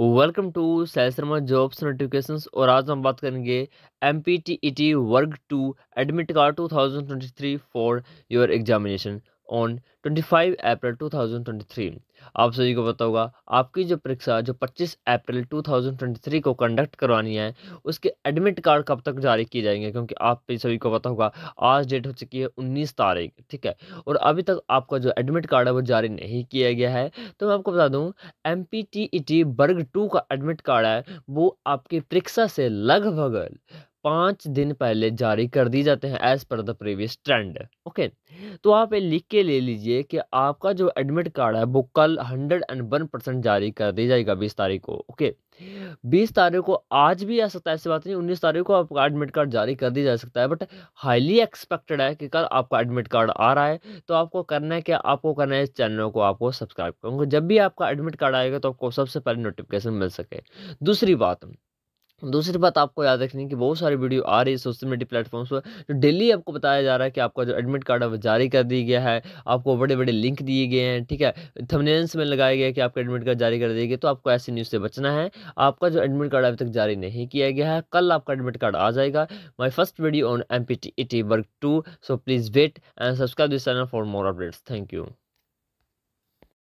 welcome to सैलसरमा jobs notifications और आज हम बात करेंगे M P T E T वर्ग two admit card two thousand twenty three for your examination on 25 April 2023 आप सभी को पता होगा आपकी जो परीक्षा जो 25 अप्रैल 2023 को कंडक्ट करवानी है उसके एडमिट कार्ड कब तक जारी किए जाएंगे क्योंकि आप सभी को पता होगा आज डेट हो चुकी है 19 तारीख ठीक है और अभी तक आपका जो एडमिट कार्ड है वो जारी नहीं किया गया है तो मैं आपको बता दूँ एम पी वर्ग टू का एडमिट कार्ड है वो आपकी परीक्षा से लगभग पाँच दिन पहले जारी कर दिए जाते हैं as per the previous trend okay तो आप ये लिख के ले लीजिए कि आपका जो एडमिट कार्ड है वो कल हंड्रेड एंड वन परसेंट जारी कर दिया जाएगा बीस तारीख को ओके बीस तारीख को आज भी आ सकता है ऐसी बात नहीं उन्नीस तारीख को आपका एडमिट कार्ड जारी कर दिया जा सकता है बट हाईली एक्सपेक्टेड है कि कल आपका एडमिट कार्ड आ रहा है तो आपको करना है क्या आपको करना है इस चैनल को आपको सब्सक्राइब करूँगा जब भी आपका एडमिट कार्ड आएगा तो आपको सबसे पहले नोटिफिकेशन मिल सके दूसरी बात दूसरी बात आपको याद रखनी है कि बहुत सारी वीडियो आ रही है सोशल मीडिया प्लेटफॉर्म्स पर जो डेली आपको बताया जा रहा है कि आपका जो एडमिट कार्ड है वो जारी कर दिया गया है आपको बड़े बड़े लिंक दिए गए हैं ठीक है थंबनेल्स में लगाया गया कि आपका एडमिट कार्ड जारी कर दिया गया तो आपको ऐसी न्यूज़ से बचना है आपका जो एडमिट कार्ड अभी तक जारी नहीं किया गया है कल आपका एडमिट कार्ड आ जाएगा my first video on M P T वर्क two so please wait and subscribe this channel for more updates thank you